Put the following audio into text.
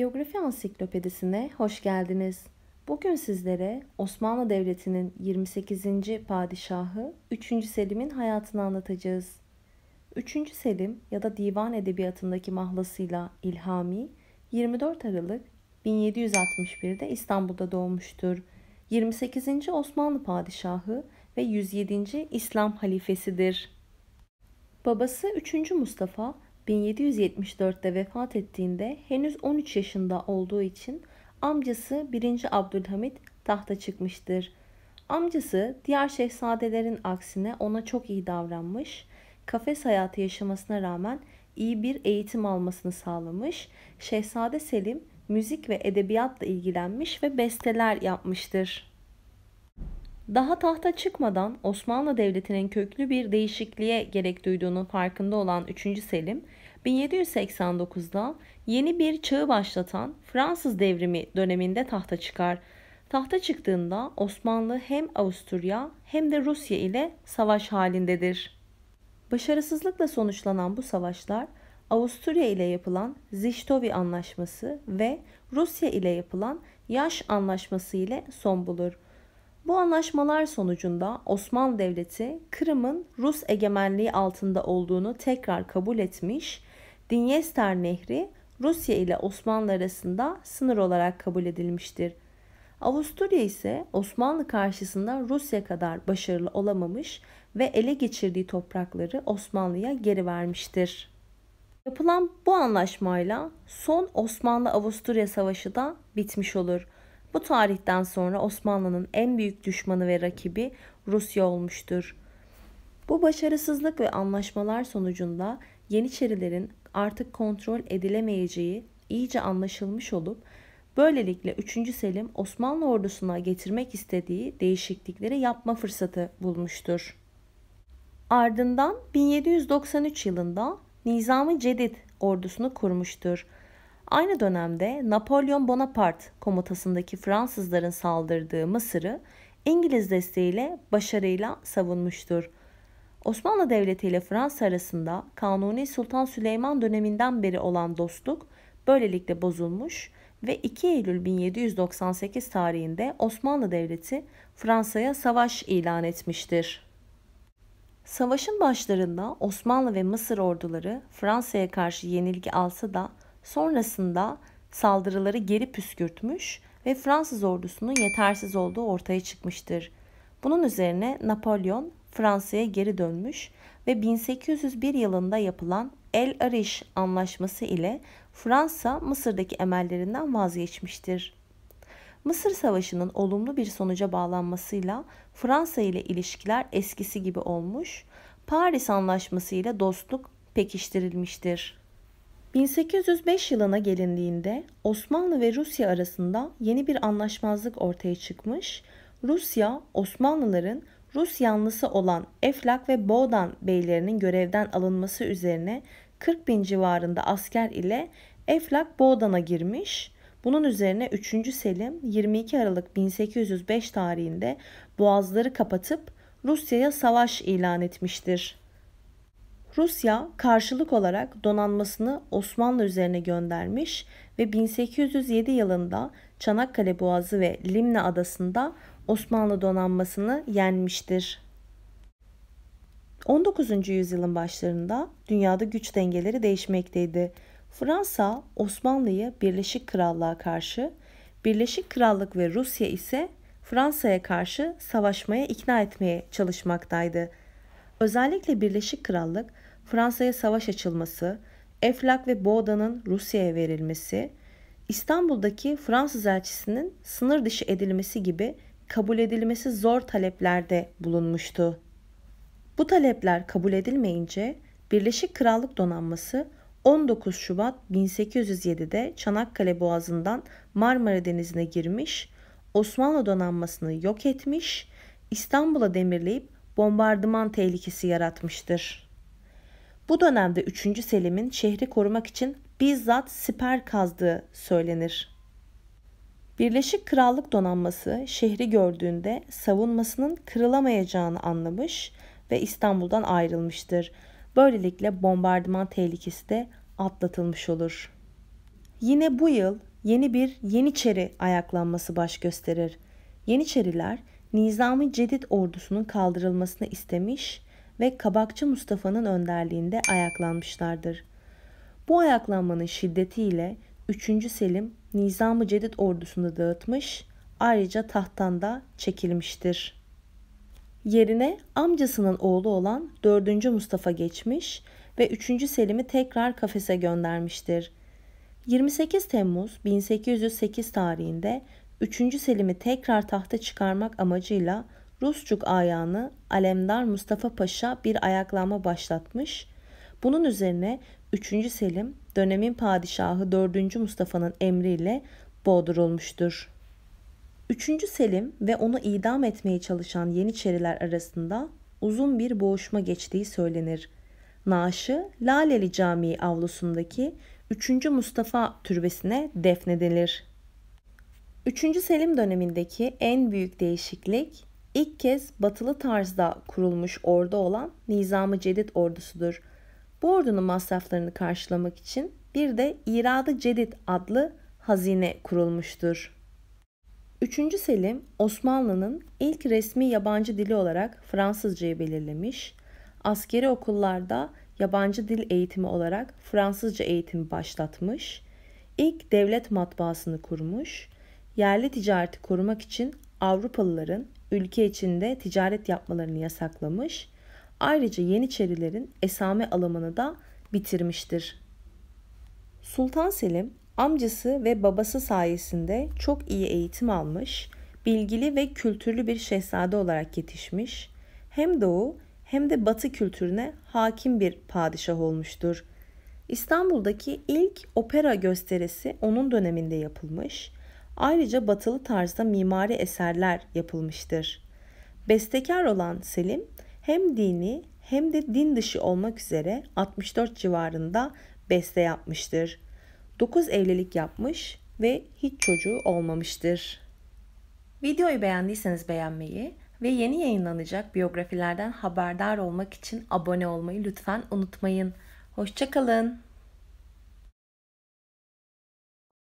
Biyografi Ansiklopedisi'ne hoş geldiniz. Bugün sizlere Osmanlı Devleti'nin 28. padişahı 3. Selim'in hayatını anlatacağız. 3. Selim ya da divan edebiyatındaki mahlasıyla İlhami 24 Aralık 1761'de İstanbul'da doğmuştur. 28. Osmanlı padişahı ve 107. İslam halifesidir. Babası 3. Mustafa 1774'te vefat ettiğinde henüz 13 yaşında olduğu için amcası 1. Abdülhamit tahta çıkmıştır. Amcası diğer şehzadelerin aksine ona çok iyi davranmış, kafes hayatı yaşamasına rağmen iyi bir eğitim almasını sağlamış, Şehzade Selim müzik ve edebiyatla ilgilenmiş ve besteler yapmıştır. Daha tahta çıkmadan Osmanlı Devleti'nin köklü bir değişikliğe gerek duyduğunun farkında olan 3. Selim, 1789'da yeni bir çağı başlatan Fransız devrimi döneminde tahta çıkar. Tahta çıktığında Osmanlı hem Avusturya hem de Rusya ile savaş halindedir. Başarısızlıkla sonuçlanan bu savaşlar Avusturya ile yapılan Zichtovi Anlaşması ve Rusya ile yapılan Yaş Anlaşması ile son bulur. Bu anlaşmalar sonucunda Osmanlı Devleti Kırım'ın Rus egemenliği altında olduğunu tekrar kabul etmiş Dinyester Nehri Rusya ile Osmanlı arasında sınır olarak kabul edilmiştir. Avusturya ise Osmanlı karşısında Rusya kadar başarılı olamamış ve ele geçirdiği toprakları Osmanlı'ya geri vermiştir. Yapılan bu anlaşmayla son Osmanlı-Avusturya Savaşı da bitmiş olur. Bu tarihten sonra Osmanlı'nın en büyük düşmanı ve rakibi Rusya olmuştur. Bu başarısızlık ve anlaşmalar sonucunda Yeniçerilerin artık kontrol edilemeyeceği iyice anlaşılmış olup böylelikle 3. Selim Osmanlı ordusuna getirmek istediği değişiklikleri yapma fırsatı bulmuştur. Ardından 1793 yılında Nizami Cedid ordusunu kurmuştur. Aynı dönemde Napolyon Bonaparte komutasındaki Fransızların saldırdığı Mısır'ı İngiliz desteğiyle başarıyla savunmuştur. Osmanlı Devleti ile Fransa arasında Kanuni Sultan Süleyman döneminden beri olan dostluk böylelikle bozulmuş ve 2 Eylül 1798 tarihinde Osmanlı Devleti Fransa'ya savaş ilan etmiştir. Savaşın başlarında Osmanlı ve Mısır orduları Fransa'ya karşı yenilgi alsa da sonrasında saldırıları geri püskürtmüş ve Fransız ordusunun yetersiz olduğu ortaya çıkmıştır. Bunun üzerine Napolyon Fransa'ya geri dönmüş ve 1801 yılında yapılan El Arish anlaşması ile Fransa Mısır'daki emellerinden vazgeçmiştir. Mısır Savaşı'nın olumlu bir sonuca bağlanmasıyla Fransa ile ilişkiler eskisi gibi olmuş, Paris Anlaşması ile dostluk pekiştirilmiştir. 1805 yılına gelindiğinde Osmanlı ve Rusya arasında yeni bir anlaşmazlık ortaya çıkmış. Rusya Osmanlıların Rus yanlısı olan Eflak ve Boğdan beylerinin görevden alınması üzerine 40 bin civarında asker ile Eflak Boğdan'a girmiş. Bunun üzerine 3. Selim 22 Aralık 1805 tarihinde boğazları kapatıp Rusya'ya savaş ilan etmiştir. Rusya karşılık olarak donanmasını Osmanlı üzerine göndermiş ve 1807 yılında Çanakkale Boğazı ve Limne Adası'nda Osmanlı donanmasını yenmiştir. 19. yüzyılın başlarında dünyada güç dengeleri değişmekteydi. Fransa Osmanlı'yı Birleşik Krallığa karşı, Birleşik Krallık ve Rusya ise Fransa'ya karşı savaşmaya ikna etmeye çalışmaktaydı. Özellikle Birleşik Krallık Fransa'ya savaş açılması, Eflak ve Boğda'nın Rusya'ya verilmesi, İstanbul'daki Fransız elçisinin sınır dışı edilmesi gibi kabul edilmesi zor taleplerde bulunmuştu. Bu talepler kabul edilmeyince Birleşik Krallık Donanması 19 Şubat 1807'de Çanakkale Boğazı'ndan Marmara Denizi'ne girmiş, Osmanlı donanmasını yok etmiş, İstanbul'a demirleyip bombardıman tehlikesi yaratmıştır. Bu dönemde 3. Selim'in şehri korumak için bizzat siper kazdığı söylenir. Birleşik Krallık donanması şehri gördüğünde savunmasının kırılamayacağını anlamış ve İstanbul'dan ayrılmıştır. Böylelikle bombardıman tehlikesi de atlatılmış olur. Yine bu yıl yeni bir Yeniçeri ayaklanması baş gösterir. Yeniçeriler Nizami Cedid ordusunun kaldırılmasını istemiş ve Kabakçı Mustafa'nın önderliğinde ayaklanmışlardır. Bu ayaklanmanın şiddetiyle 3. Selim Nizam-ı Cedid ordusunu dağıtmış, ayrıca tahttan da çekilmiştir. Yerine amcasının oğlu olan 4. Mustafa geçmiş ve 3. Selim'i tekrar kafese göndermiştir. 28 Temmuz 1808 tarihinde 3. Selim'i tekrar tahta çıkarmak amacıyla Rusçuk ayağını Alemdar Mustafa Paşa bir ayaklanma başlatmış. Bunun üzerine 3. Selim dönemin padişahı 4. Mustafa'nın emriyle boğdurulmuştur. 3. Selim ve onu idam etmeye çalışan Yeniçeriler arasında uzun bir boğuşma geçtiği söylenir. Naaşı Laleli Camii avlusundaki 3. Mustafa türbesine defnedilir. 3. Selim dönemindeki en büyük değişiklik ilk kez batılı tarzda kurulmuş ordu olan Nizam-ı Cedid ordusudur. Bu ordunun masraflarını karşılamak için bir de İradı Cedid adlı hazine kurulmuştur. 3. Selim Osmanlı'nın ilk resmi yabancı dili olarak Fransızcayı belirlemiş, askeri okullarda yabancı dil eğitimi olarak Fransızca eğitimi başlatmış, ilk devlet matbaasını kurmuş, yerli ticareti korumak için Avrupalıların ülke içinde ticaret yapmalarını yasaklamış Ayrıca Yeniçerilerin esame alımını da bitirmiştir. Sultan Selim amcası ve babası sayesinde çok iyi eğitim almış, bilgili ve kültürlü bir şehzade olarak yetişmiş, hem doğu hem de batı kültürüne hakim bir padişah olmuştur. İstanbul'daki ilk opera gösterisi onun döneminde yapılmış. Ayrıca batılı tarzda mimari eserler yapılmıştır. Bestekar olan Selim hem dini hem de din dışı olmak üzere 64 civarında beste yapmıştır. 9 evlilik yapmış ve hiç çocuğu olmamıştır. Videoyu beğendiyseniz beğenmeyi ve yeni yayınlanacak biyografilerden haberdar olmak için abone olmayı lütfen unutmayın. Hoşçakalın.